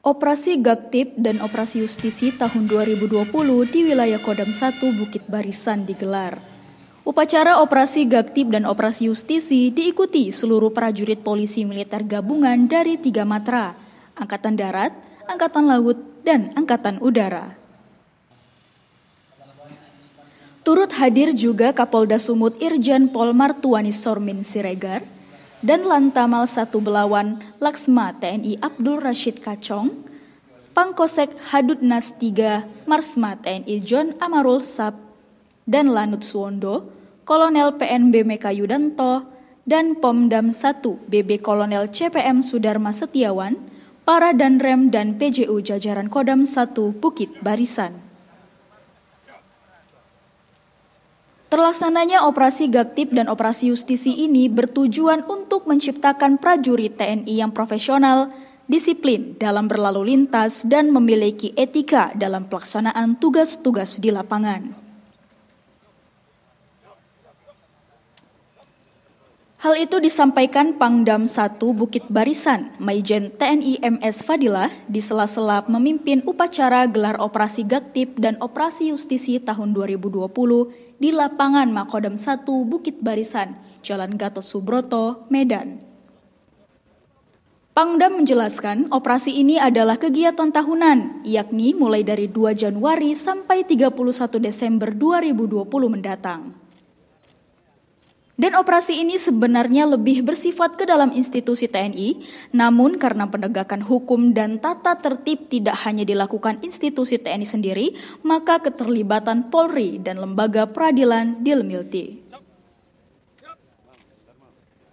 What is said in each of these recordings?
Operasi Gaktip dan Operasi Justisi tahun 2020 di wilayah Kodam 1 Bukit Barisan digelar. Upacara Operasi Gaktip dan Operasi Justisi diikuti seluruh prajurit polisi militer gabungan dari tiga matra, Angkatan Darat, Angkatan Laut, dan Angkatan Udara. Turut hadir juga Kapolda Sumut Irjen Pol Martuani Sormin Siregar, dan Lantamal 1 Belawan Laksma TNI Abdul Rashid Kacong, Pangkosek Nas 3 Marsma TNI John Amarul Sab, dan Lanut Suwondo, Kolonel PNBM Yudanto, dan Pomdam 1 BB Kolonel CPM Sudarma Setiawan, para Danrem dan PJU jajaran Kodam 1 Bukit Barisan. Terlaksananya operasi Gaktip dan operasi Justisi ini bertujuan untuk menciptakan prajurit TNI yang profesional, disiplin dalam berlalu lintas, dan memiliki etika dalam pelaksanaan tugas-tugas di lapangan. Hal itu disampaikan Pangdam 1 Bukit Barisan, Maijen TNI MS Fadilah di sela-sela memimpin upacara gelar operasi Gaktip dan operasi Justisi tahun 2020 di lapangan Makodam 1 Bukit Barisan, Jalan Gatot Subroto, Medan. Pangdam menjelaskan operasi ini adalah kegiatan tahunan, yakni mulai dari 2 Januari sampai 31 Desember 2020 mendatang. Dan operasi ini sebenarnya lebih bersifat ke dalam institusi TNI, namun karena penegakan hukum dan tata tertib tidak hanya dilakukan institusi TNI sendiri, maka keterlibatan Polri dan lembaga peradilan dilmilti.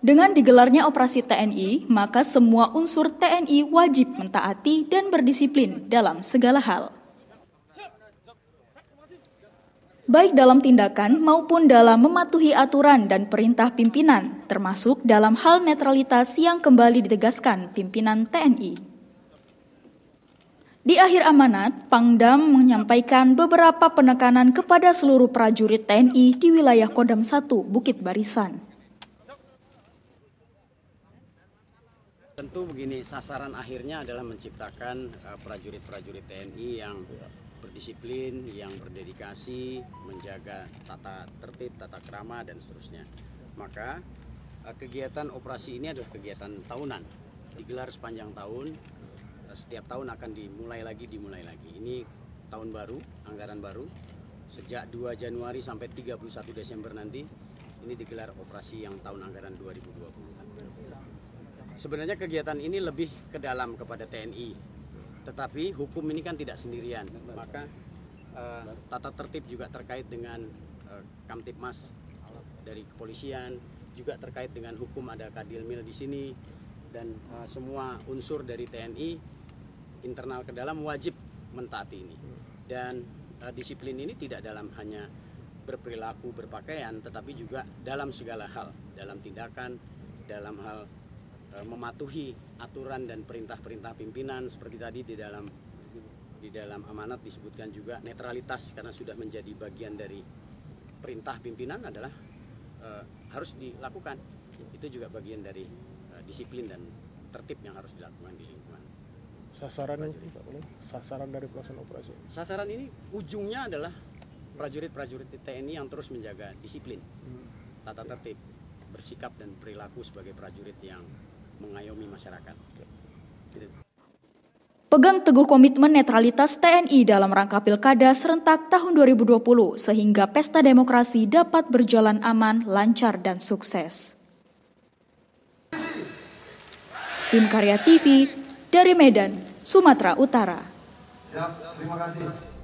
Dengan digelarnya operasi TNI, maka semua unsur TNI wajib mentaati dan berdisiplin dalam segala hal. baik dalam tindakan maupun dalam mematuhi aturan dan perintah pimpinan, termasuk dalam hal netralitas yang kembali ditegaskan pimpinan TNI. Di akhir amanat, Pangdam menyampaikan beberapa penekanan kepada seluruh prajurit TNI di wilayah Kodam 1 Bukit Barisan. Tentu begini, sasaran akhirnya adalah menciptakan eh, prajurit-prajurit TNI yang berdisiplin, yang berdedikasi, menjaga tata tertib, tata kerama, dan seterusnya. Maka eh, kegiatan operasi ini adalah kegiatan tahunan, digelar sepanjang tahun, eh, setiap tahun akan dimulai lagi, dimulai lagi. Ini tahun baru, anggaran baru, sejak 2 Januari sampai 31 Desember nanti, ini digelar operasi yang tahun anggaran 2020. Sebenarnya kegiatan ini lebih ke dalam kepada TNI, tetapi hukum ini kan tidak sendirian, maka uh, tata tertib juga terkait dengan uh, Kamtipmas dari kepolisian, juga terkait dengan hukum ada Kadilmil di sini dan uh, semua unsur dari TNI internal ke dalam wajib mentaati ini. Dan uh, disiplin ini tidak dalam hanya berperilaku, berpakaian, tetapi juga dalam segala hal, dalam tindakan, dalam hal Eh, mematuhi aturan dan perintah-perintah pimpinan seperti tadi di dalam di dalam amanat disebutkan juga netralitas karena sudah menjadi bagian dari perintah pimpinan adalah e, harus dilakukan itu juga bagian dari e, disiplin dan tertib yang harus dilakukan di lingkungan sasaran prajurit. sasaran dari pelaksanaan operasi sasaran ini ujungnya adalah prajurit-prajurit TNI yang terus menjaga disiplin hmm. tata tertib bersikap dan perilaku sebagai prajurit yang mengayomi masyarakat. Gitu. Pegang teguh komitmen netralitas TNI dalam rangka pilkada serentak tahun 2020 sehingga pesta demokrasi dapat berjalan aman, lancar, dan sukses. Tim Karya TV dari Medan, Sumatera Utara. Ya, terima kasih.